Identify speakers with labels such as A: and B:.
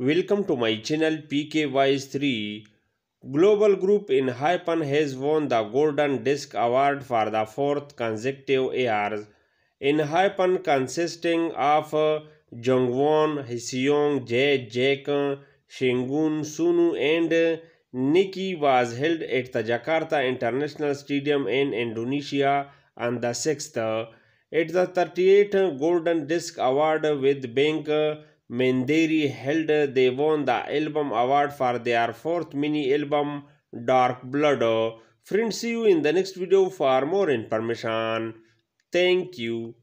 A: Welcome to my channel PKWise3. Global Group in Hypan has won the Golden Disc Award for the fourth consecutive years. In Hypan consisting of uh, Jungwon, Hiseong, Jae, Jaek, uh, Shingun, Sunu and uh, Nikki was held at the Jakarta International Stadium in Indonesia on the 6th. At the 38th Golden Disc Award with Bank Menderi held they won the album award for their fourth mini album Dark Blood. Friends, see you in the next video for more information. Thank you.